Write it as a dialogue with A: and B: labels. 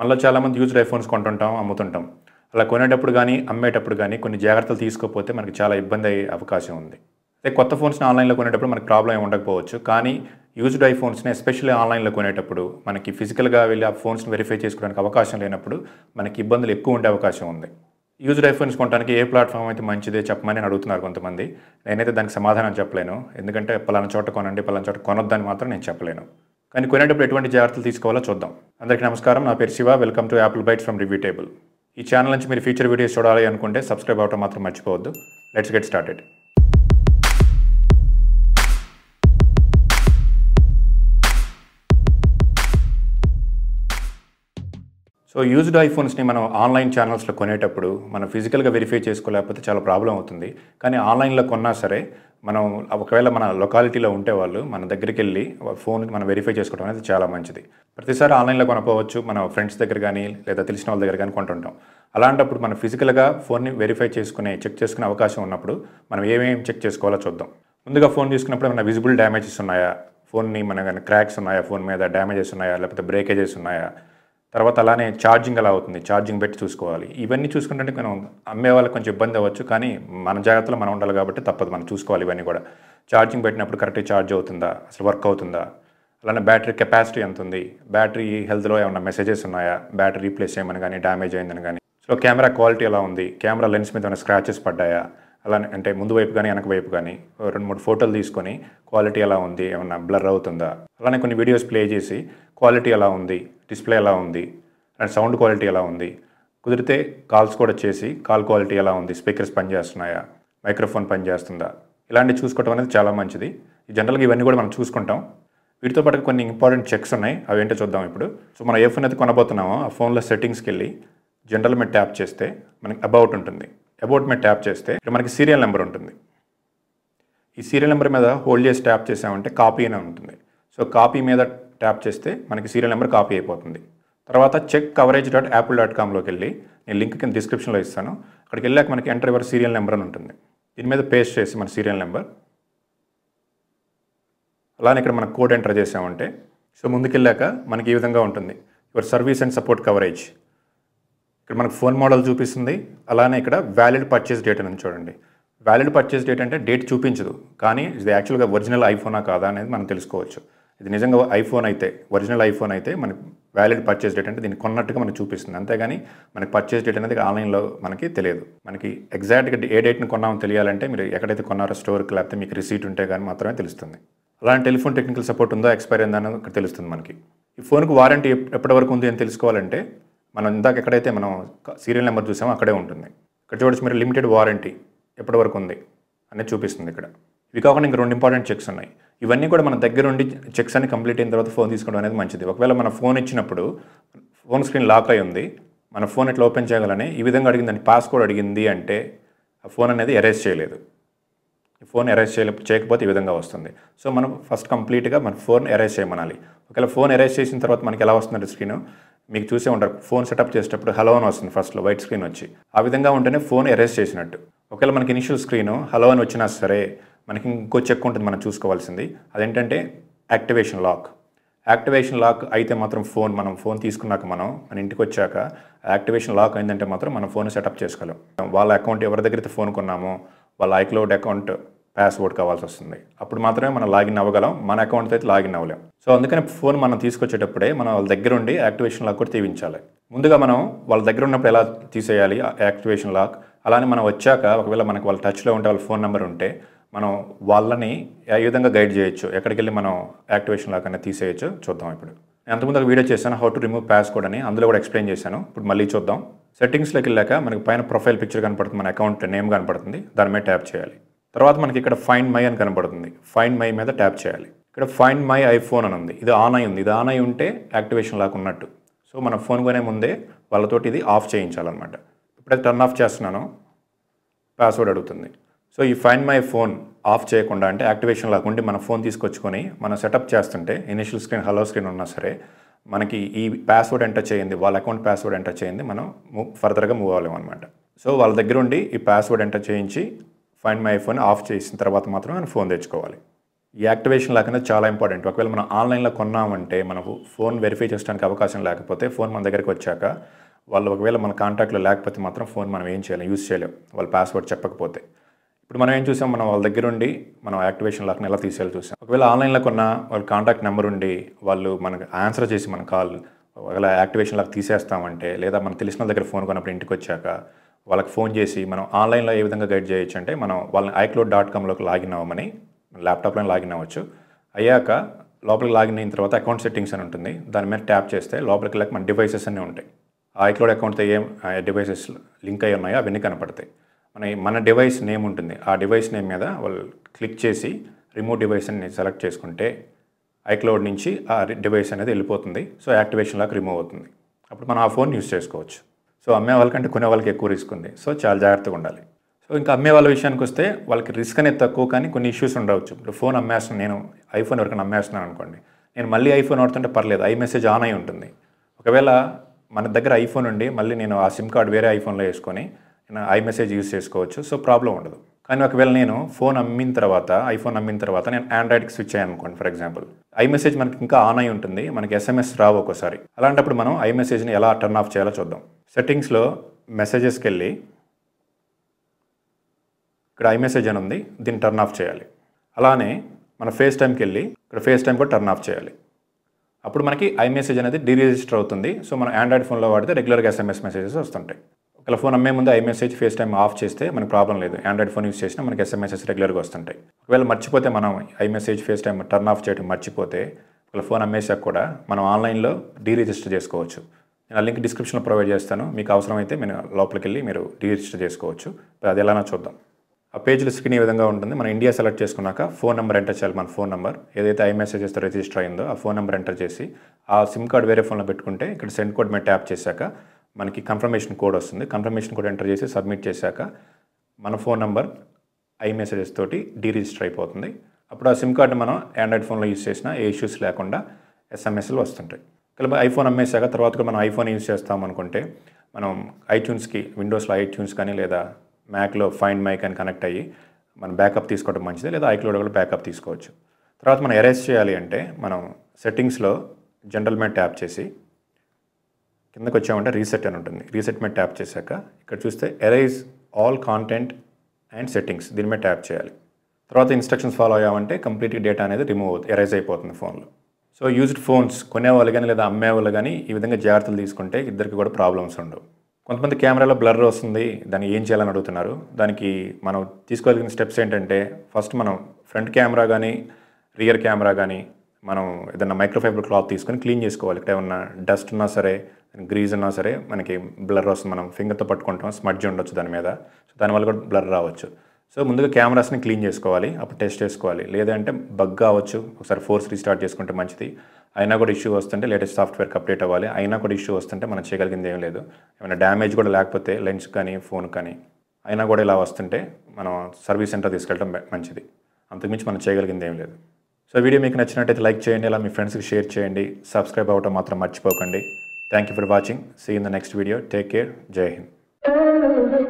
A: మళ్ళీ చాలామంది used iPhones కొంటుంటాం అమ్ముతుంటాం అలా కొనేటప్పుడు కానీ అమ్మేటప్పుడు కానీ కొన్ని జాగ్రత్తలు తీసుకోకపోతే మనకి చాలా ఇబ్బంది అయ్యే అవకాశం ఉంది అదే కొత్త ఫోన్స్ని ఆన్లైన్లో కొనేటప్పుడు మనకి ప్రాబ్లం ఏమి ఉండకపోవచ్చు కానీ యూజ్డ్ ఐఫోన్స్ని ఎస్పెషల్లీ ఆన్లైన్లో కొనేటప్పుడు మనకి ఫిజికల్గా వెళ్ళి ఆ ఫోన్స్ని వెరిఫై చేసుకోవడానికి అవకాశం లేనప్పుడు మనకి ఇబ్బందులు ఎక్కువ ఉండే అవకాశం ఉంది యూజ్డ్ ఐఫోన్స్ కొనడానికి ఏ ప్లాట్ఫామ్ అయితే మంచిదే చెప్పమని అడుగుతున్నారు కొంతమంది నేనైతే దానికి సమాధానం చెప్పలేను ఎందుకంటే పలానా చోట కొనండి పలానా చోట కొనొద్దని మాత్రం నేను చెప్పలేను కానీ కొనేటప్పుడు ఎటువంటి జాగ్రత్తలు తీసుకోవాలో చూద్దాం అందరికీ నమస్కారం నా పేరు Shiva welcome to Apple Bytes from review table ఈ ఛానల్ నుంచి మీరు ఫీచర్ వీడియోస్ చూడాలి అనుకుంటే సబ్స్క్రైబ్ అవటం మాత్రం మర్చిపోవద్దు let's get started so used ఐఫోన్స్ని మనం ఆన్లైన్ ఛానల్స్లో కొనేటప్పుడు మనం ఫిజికల్గా వెరిఫై చేసుకోలేకపోతే చాలా ప్రాబ్లం అవుతుంది కానీ ఆన్లైన్లో కొన్నా సరే మనం ఒకవేళ మన లొకాలిటీలో ఉంటే వాళ్ళు మన దగ్గరికి వెళ్ళి ఫోన్ మనం వెరిఫై చేసుకోవడం అనేది చాలా మంచిది ప్రతిసారి ఆన్లైన్లో కొనపోవచ్చు మన ఫ్రెండ్స్ దగ్గర కానీ లేదా తెలిసిన వాళ్ళ దగ్గర కానీ కొంటుంటాం అలాంటప్పుడు మనం ఫిజికల్గా ఫోన్ని వెరిఫై చేసుకునే చెక్ చేసుకునే అవకాశం ఉన్నప్పుడు మనం ఏమేమి చెక్ చేసుకోవాలో చూద్దాం ముందుగా ఫోన్ తీసుకున్నప్పుడు ఏమైనా విజిబుల్ డ్యామేజెస్ ఉన్నాయా ఫోన్ని మన క్రాక్స్ ఉన్నాయా ఫోన్ మీద డ్యామేజెస్ ఉన్నాయా లేకపోతే బ్రేకేజెస్ ఉన్నాయా తర్వాత అలానే ఛార్జింగ్ ఎలా అవుతుంది ఛార్జింగ్ పెట్టి చూసుకోవాలి ఇవన్నీ చూసుకుంటే మనం అమ్మే వాళ్ళకి కొంచెం ఇబ్బంది అవ్వచ్చు కానీ మన జాగ్రత్తలో మనం ఉండాలి కాబట్టి తప్పదు మనం చూసుకోవాలి ఇవన్నీ కూడా ఛార్జింగ్ పెట్టినప్పుడు కరెక్ట్గా ఛార్జ్ అవుతుందా అసలు వర్క్ అవుతుందా అలానే బ్యాటరీ కెపాసిటీ ఎంత ఉంది బ్యాటరీ హెల్త్లో ఏమైనా మెసేజెస్ ఉన్నాయా బ్యాటరీ రీప్లేస్ చేయమని కానీ డ్యామేజ్ అయిందని కానీ సో కెమెరా క్వాలిటీ ఎలా ఉంది కెమెరా లెన్స్ మీద ఏమైనా స్క్రాచెస్ పడ్డాయా అలానే అంటే ముందు వైపు కానీ వెనక వైపు కానీ రెండు మూడు ఫోటోలు తీసుకొని క్వాలిటీ ఎలా ఉంది ఏమన్నా బ్లర్ అవుతుందా అలానే కొన్ని వీడియోస్ ప్లే చేసి క్వాలిటీ ఎలా ఉంది డిస్ప్లే ఎలా ఉంది అండ్ సౌండ్ క్వాలిటీ ఎలా ఉంది కుదిరితే కాల్స్ కూడా చేసి కాల్ క్వాలిటీ ఎలా ఉంది స్పీకర్స్ పనిచేస్తున్నాయా మైక్రోఫోన్ పనిచేస్తుందా ఇలాంటివి చూసుకోవడం అనేది చాలా మంచిది జనరల్గా ఇవన్నీ కూడా మనం చూసుకుంటాం వీటితో పాటు కొన్ని ఇంపార్టెంట్ చెక్స్ ఉన్నాయి అవి ఏంటో చూద్దాం ఇప్పుడు సో మనం ఏ ఫోన్ అయితే కొనబోతున్నామో ఆ ఫోన్లో సెట్టింగ్స్కి వెళ్ళి జనరల్ మీద ట్యాప్ చేస్తే మనకి అబౌట్ ఉంటుంది అబౌట్ మీద ట్యాప్ చేస్తే ఇక్కడ మనకి సీరియల్ నెంబర్ ఉంటుంది ఈ సీరియల్ నెంబర్ మీద హోల్డ్ చేసి ట్యాప్ చేసామంటే కాపీ అనే ఉంటుంది సో కాపీ మీద ట్యాప్ చేస్తే మనకి సీరియల్ నెంబర్ కాపీ అయిపోతుంది తర్వాత check coverage dot Apple dot కామ్లోకి వెళ్ళి నేను లింక్ కింద డిస్క్రిప్షన్లో ఇస్తాను అక్కడికి వెళ్ళాక మనకి ఎంటర్ ఎవరి సీరియల్ నెంబర్ అని ఉంటుంది దీని మీద పేస్ట్ చేసి మన సీరియల్ నెంబర్ అలానే ఇక్కడ మనకు కోడ్ ఎంటర్ చేసామంటే సో ముందుకెళ్ళాక మనకి ఈ విధంగా ఉంటుంది your service and support coverage ఇక్కడ మనకు ఫోన్ మోడల్ చూపిస్తుంది అలానే ఇక్కడ వ్యాలిడ్ పర్చేస్ డేట్ అని చూడండి వ్యాలిడ్ పర్చేస్ డేట్ అంటే డేట్ చూపించదు కానీ ఇది యాక్చువల్గా ఒరిజినల్ ఐఫోనా కాదా అనేది మనం తెలుసుకోవచ్చు ఇది నిజంగా ఐఫోన్ అయితే ఒరిజినల్ ఐఫోన్ అయితే మన వ్యాలిడ్ పర్చేస్ డేట్ అంటే దీన్ని కొన్నట్టుగా మనకు చూపిస్తుంది అంతేగాని మనకి పర్చేస్ డేట్ అనేది ఆన్లైన్లో మనకి తెలియదు మనకి ఎగ్జాక్ట్గా ఏ డేట్ని కొన్నామో తెలియాలంటే మీరు ఎక్కడైతే కొన్నారో స్టోర్కి లేకపోతే మీకు రిసీట్ ఉంటే కానీ మాత్రమే తెలుస్తుంది అలాంటి టెలిఫోన్ టెక్నికల్ సపోర్ట్ ఉందో ఎక్స్పైర్ అయిందని ఇక్కడ తెలుస్తుంది మనకి ఈ ఫోన్కి వారంటీ ఎప్పటి వరకు ఉంది అని తెలుసుకోవాలంటే మనం ఇందాక ఎక్కడైతే మనం సీరియల్ నెంబర్ చూసామో అక్కడే ఉంటుంది ఇక్కడ చూడొచ్చు మీరు లిమిటెడ్ వారంటీ ఎప్పటి వరకు ఉంది అనేది చూపిస్తుంది ఇక్కడ ఇవి కాకుండా ఇంకా రెండు ఇంపార్టెంట్ చెక్స్ ఉన్నాయి ఇవన్నీ కూడా మన దగ్గర ఉండి చెక్స్ అన్ని కంప్లీట్ అయిన తర్వాత ఫోన్ తీసుకోవడం అనేది మంచిది ఒకవేళ మన ఫోన్ ఇచ్చినప్పుడు ఫోన్ స్క్రీన్ లాక్ అయి ఉంది మన ఫోన్ ఎట్లా ఓపెన్ చేయగలని ఈ విధంగా అడిగిందని పాస్కోడ్ అడిగింది అంటే ఆ ఫోన్ అనేది ఎరేజ్ చేయలేదు ఫోన్ ఎరేజ్ చేయలే చేయకపోతే ఈ విధంగా వస్తుంది సో మనం ఫస్ట్ కంప్లీట్గా మన ఫోన్ ఎరేజ్ చేయమనాలి ఒకవేళ ఫోన్ ఎరేజ్ చేసిన తర్వాత మనకి ఎలా వస్తుందంటే స్క్రీన్ మీకు చూసే ఉంటారు ఫోన్ సెటప్ చేసేటప్పుడు హలో అని వస్తుంది ఫస్ట్లో వైట్ స్క్రీన్ వచ్చి ఆ విధంగా ఉంటేనే ఫోన్ ఎరేజ్ చేసినట్టు ఒకవేళ మనకి ఇనిషియల్ స్క్రీన్ హలో అని వచ్చినా సరే మనకి ఇంకో చెక్ ఉంటుంది మనం చూసుకోవాల్సింది అదేంటంటే యాక్టివేషన్ లాక్ యాక్టివేషన్ లాక్ అయితే మాత్రం ఫోన్ మనం ఫోన్ తీసుకున్నాక మనం మన ఇంటికి వచ్చాక యాక్టివేషన్ లాక్ అయిందంటే మాత్రం మనం ఫోన్ సెటప్ చేసుకోలేం వాళ్ళ అకౌంట్ ఎవరి దగ్గర ఫోన్ కొన్నామో వాళ్ళ ఐక్లౌడ్ అకౌంట్ పాస్వర్డ్ కావాల్సి వస్తుంది అప్పుడు మాత్రమే మనం లాగిన్ అవ్వగలం మన అకౌంట్తో అయితే లాగిన్ అవ్వలేం సో అందుకని ఫోన్ మనం తీసుకొచ్చేటప్పుడే మనం వాళ్ళ దగ్గర ఉండి యాక్టివేషన్ లాక్ కూడా తీయించాలి ముందుగా మనం వాళ్ళ దగ్గర ఉన్నప్పుడు ఎలా తీసేయాలి యాక్టివేషన్ లాక్ అలానే మనం వచ్చాక ఒకవేళ మనకు వాళ్ళ టచ్లో ఉంటే వాళ్ళ ఫోన్ నెంబర్ ఉంటే మనం వాళ్ళని ఏ విధంగా గైడ్ చేయొచ్చు ఎక్కడికి వెళ్ళి మనం యాక్టివేషన్ లాక్ అనేది తీసేయచ్చు చూద్దాం ఇప్పుడు ఎంత అంతకుముందు ఒక వీడియో చేశాను హౌ టు రిమూవ్ పాస్కోడ్ అని అందులో కూడా ఎక్స్ప్లెయిన్ చేశాను ఇప్పుడు మళ్ళీ చూద్దాం సెట్టింగ్స్లోకి వెళ్ళాక మనకి పైన ప్రొఫైల్ పిక్చర్ కనపడుతుంది మన అకౌంట్ నేమ్ కనపడుతుంది దాని మీద ట్యాప్ చేయాలి తర్వాత మనకి ఇక్కడ ఫైండ్ మై అని కనబడుతుంది ఫైండ్ మై మీద ట్యాప్ చేయాలి ఇక్కడ ఫైండ్ మై ఐఫోన్ అని ఉంది ఇది ఆన్ అయి ఉంది ఇది ఆన్ అయి ఉంటే యాక్టివేషన్ లాగా ఉన్నట్టు సో మన ఫోన్ కొనే ముందే వాళ్ళతోటి ఇది ఆఫ్ చేయించాలన్నమాట ఇప్పుడైతే టర్న్ ఆఫ్ చేస్తున్నాను పాస్వర్డ్ అడుగుతుంది సో ఈ ఫైండ్ మై ఫోన్ ఆఫ్ చేయకుండా అంటే యాక్టివేషన్ లేకుండా మన ఫోన్ తీసుకొచ్చుకొని మనం సెటప్ చేస్తుంటే ఇనిషియల్ స్క్రీన్ హలో స్క్రీన్ ఉన్నా సరే మనకి ఈ పాస్వర్డ్ ఎంటర్ చేయండి వాళ్ళ అకౌంట్ పాస్వర్డ్ ఎంటర్ చేయండి మనం ఫర్దర్గా మూవ్ అవ్వలేము అనమాట సో వాళ్ళ దగ్గర ఉండి ఈ పాస్వర్డ్ ఎంటర్ చేయించి ఫైండ్ మై ఐఫోన్ ఆఫ్ చేసిన తర్వాత మాత్రమే మనం ఫోన్ తెచ్చుకోవాలి ఈ యాక్టివేషన్ లేకుండా చాలా ఇంపార్టెంట్ ఒకవేళ మనం ఆన్లైన్లో కొన్నామంటే మనం ఫోన్ వెరిఫై చేయడానికి అవకాశం లేకపోతే ఫోన్ మన దగ్గరికి వచ్చాక వాళ్ళు ఒకవేళ మన కాంటాక్ట్లో లేకపోతే మాత్రం ఫోన్ మనం ఏం చేయలేం యూజ్ చేయలేం వాళ్ళ పాస్వర్డ్ చెప్పకపోతే ఇప్పుడు మనం ఏం చూసాం మనం వాళ్ళ దగ్గర ఉండి మనం యాక్టివేషన్ లాక్ని ఎలా తీసేయాలి చూసాం ఒకవేళ ఆన్లైన్లో కొన్న వాళ్ళ కాంటాక్ట్ నెంబర్ ఉండి వాళ్ళు మనకు ఆన్సర్ చేసి మన కాల్ ఒకవేళ యాక్టివేషన్ లాక్ తీసేస్తామంటే లేదా మనం తెలిసిన దగ్గర ఫోన్ కొన్నప్పుడు ఇంటికి వచ్చాక వాళ్ళకి ఫోన్ చేసి మనం ఆన్లైన్లో ఏ విధంగా గైడ్ చేయొచ్చు అంటే మనం వాళ్ళని ఐక్లోడ్ డాట్ కామ్లోకి లాగిన్ అవ్వమని ల్యాప్టాప్లో లాగిన్ అవ్వచ్చు అయ్యాక లోపలికి లాగిన్ అయిన తర్వాత అకౌంట్ సెట్టింగ్స్ అని ఉంటుంది దాని మీద ట్యాప్ చేస్తే లోపలికి వెళ్ళక మన డివైసెస్ అన్నీ ఉంటాయి ఆ ఐక్లోడ్ అకౌంట్తో ఏం డివైసెస్ లింక్ అయి ఉన్నాయో అవన్నీ కనపడతాయి మన మన డివైస్ నేమ్ ఉంటుంది ఆ డివైస్ నేమ్ మీద వాళ్ళు క్లిక్ చేసి రిమూవ్ డివైస్ అని సెలెక్ట్ చేసుకుంటే ఐక్లౌడ్ నుంచి ఆ డివైస్ అనేది వెళ్ళిపోతుంది సో యాక్టివేషన్ లాగా రిమూవ్ అవుతుంది అప్పుడు మనం ఆ ఫోన్ యూస్ చేసుకోవచ్చు సో అమ్మే వాళ్ళకంటే కొనే వాళ్ళకి ఎక్కువ రిస్క్ ఉంది సో చాలా జాగ్రత్తగా ఉండాలి సో ఇంకా అమ్మే వాళ్ళ విషయానికి వస్తే వాళ్ళకి రిస్క్ అనేది తక్కువ కానీ కొన్ని ఇష్యూస్ ఉండవచ్చు ఇప్పుడు ఫోన్ అమ్మేస్తున్నాను నేను ఐఫోన్ ఎవరికైనా అమ్మేస్తున్నాను అనుకోండి నేను మళ్ళీ ఐఫోన్ వాడుతుంటే పర్లేదు ఐ మెసేజ్ ఆన్ అయి ఉంటుంది ఒకవేళ మన దగ్గర ఐఫోన్ ఉండి మళ్ళీ నేను ఆ సిమ్ కార్డ్ వేరే ఐఫోన్లో వేసుకొని నేను ఐ మెసేజ్ యూస్ చేసుకోవచ్చు సో ప్రాబ్లం ఉండదు కానీ ఒకవేళ నేను ఫోన్ అమ్మిన తర్వాత ఐఫోన్ అమ్మిన తర్వాత నేను ఆండ్రాయిడ్కి స్విచ్ అయ్యాను అనుకోండి ఫర్ ఎగ్జాంపుల్ ఐ మెసేజ్ మనకి ఇంకా ఆన్ అయి ఉంటుంది మనకి ఎస్ఎంఎస్ రావు ఒకసారి అలాంటప్పుడు మనం ఐ మెసేజ్ని ఎలా టర్న్ ఆఫ్ చేయాలో చూద్దాం సెట్టింగ్స్లో మెసేజెస్కి వెళ్ళి ఇక్కడ ఐ మెసేజ్ అని ఉంది దీన్ని టర్న్ ఆఫ్ చేయాలి అలానే మన ఫేస్ టైంకి వెళ్ళి ఇక్కడ ఫేస్ టైం కూడా టర్న్ ఆఫ్ చేయాలి అప్పుడు మనకి ఐ మెసేజ్ అనేది డీరిజిస్టర్ అవుతుంది సో మనం ఆండ్రాయిడ్ ఫోన్లో వాడితే రెగ్యులర్గా ఎస్ఎంఎస్ మెసేజెస్ వస్తుంటాయి ఇలా ఫోన్ అమ్మే ముందు iMessage FaceTime off చేస్తే మనకు ప్రాబ్లం లేదు ఆండ్రాయిడ్ ఫోన్ యూస్ చేసినా మనకి ఎస్ఎంఎస్ఎస్ రెగ్యులర్గా వస్తుంటాయి ఒకవేళ మర్చిపోతే మనం iMessage FaceTime turn off చేయడం మర్చిపోతే ఇలా ఫోన్ అమ్మేసాక కూడా మనం ఆన్లైన్లో డీ రిజిస్టర్ చేసుకోవచ్చు నేను ఆ లింక్ డిస్క్రిప్షన్లో ప్రొవైడ్ చేస్తాను మీకు అవసరమైతే మీరు లోపలికి వెళ్ళి మీరు డీ రిజిస్టర్ చేసుకోవచ్చు అది ఎలానో చూద్దాం ఆ పేజ్లో స్క్రీన్ ఈ విధంగా ఉంటుంది మనం ఇండియా సెలెక్ట్ చేసుకున్నాక ఫోన్ నెంబర్ ఎంటర్ చేయాలి మన ఫోన్ నెంబర్ ఏదైతే ఐ ఐమెసేజెస్తో రిజిస్టర్ అయిందో ఆ ఫోన్ నెంబర్ ఎంటర్ చేసి ఆ సిమ్ కార్డ్ వేరే ఫోన్లో పెట్టుకుంటే ఇక్కడ సెండ్ కోడ్ మీద ట్యాప్ చేశాక మనకి కన్ఫర్మేషన్ కోడ్ వస్తుంది కన్ఫర్మేషన్ కోడ్ ఎంటర్ చేసి సబ్మిట్ చేశాక మన ఫోన్ నెంబర్ ఐ మెసేజెస్ తోటి డీరిజిస్టర్ అయిపోతుంది అప్పుడు ఆ సిమ్ కార్డు మనం ఆండ్రాయిడ్ ఫోన్లో యూస్ చేసినా ఏ ఇష్యూస్ లేకుండా ఎస్ఎంఎస్లు వస్తుంటాయి కలిపి ఐఫోన్ అమ్మేశాక తర్వాత కూడా మనం ఐఫోన్ యూస్ చేస్తాం అనుకుంటే మనం ఐట్యూన్స్కి విండోస్లో ఐట్యూన్స్ కానీ లేదా మ్యాక్లో ఫైండ్ మై కానీ కనెక్ట్ అయ్యి మనం బ్యాకప్ తీసుకోవడం మంచిది లేదా ఐక్లోడ్ కూడా బ్యాకప్ తీసుకోవచ్చు తర్వాత మనం ఎరేస్ చేయాలి అంటే మనం సెట్టింగ్స్లో జనరల్ మే ట్యాప్ చేసి కిందకు వచ్చామంటే రీసెట్ అని ఉంటుంది రీసెట్ మీద ట్యాప్ చేశాక ఇక్కడ చూస్తే erase all content and settings దీని మీద ట్యాప్ చేయాలి తర్వాత ఇన్స్ట్రక్షన్స్ ఫాలో అయ్యామంటే కంప్లీట్గా డేటా అనేది రిమూవ్ అవుతుంది ఎరైజ్ అయిపోతుంది ఫోన్లో సో యూజ్డ్ ఫోన్స్ కొనేవాళ్ళు కానీ లేదా అమ్మేవాళ్ళు కానీ ఈ విధంగా జాగ్రత్తలు తీసుకుంటే ఇద్దరికి కూడా ప్రాబ్లమ్స్ ఉండవు కొంతమంది కెమెరాలో బ్లర్ వస్తుంది దాన్ని ఏం చేయాలని అడుగుతున్నారు దానికి మనం తీసుకోవాల్సిన స్టెప్స్ ఏంటంటే ఫస్ట్ మనం ఫ్రంట్ కెమెరా కానీ రియర్ కెమెరా కానీ మనం ఏదైనా మైక్రోఫైబర్ క్లాత్ తీసుకొని క్లీన్ చేసుకోవాలి ఇక్కడ ఏమన్నా డస్ట్ ఉన్నా సరే గ్రీజ్ ఉన్నా సరే మనకి బ్లర్ వస్తుంది మనం ఫింగర్తో పట్టుకుంటాం స్మడ్జ్ ఉండొచ్చు దాని మీద సో దానివల్ల కూడా బ్లర్ రావచ్చు సో ముందుగా కెమెరాస్ని క్లీన్ చేసుకోవాలి అప్పుడు టెస్ట్ చేసుకోవాలి లేదంటే బగ్ కావచ్చు ఒకసారి ఫోర్స్ రీస్టార్ట్ చేసుకుంటే మంచిది అయినా కూడా ఇష్యూ వస్తుంటే లేటెస్ట్ సాఫ్ట్వేర్కి అప్డేట్ అవ్వాలి అయినా కూడా ఇష్యూ వస్తుంటే మనం చేయగలిగింది ఏం లేదు ఏమైనా డ్యామేజ్ కూడా లేకపోతే లెన్స్ కానీ ఫోన్ కానీ అయినా కూడా ఇలా వస్తుంటే మనం సర్వీస్ సెంటర్ తీసుకెళ్ళడం మంచిది అంతకుమించి మనం చేయగలిగింది ఏం లేదు సో వీడియో మీకు నచ్చినట్టయితే లైక్ చేయండి అలా మీ ఫ్రెండ్స్కి షేర్ చేయండి సబ్స్క్రైబ్ అవ్వటం మాత్రం మర్చిపోకండి thank you for watching see in the next video take care జై హింద్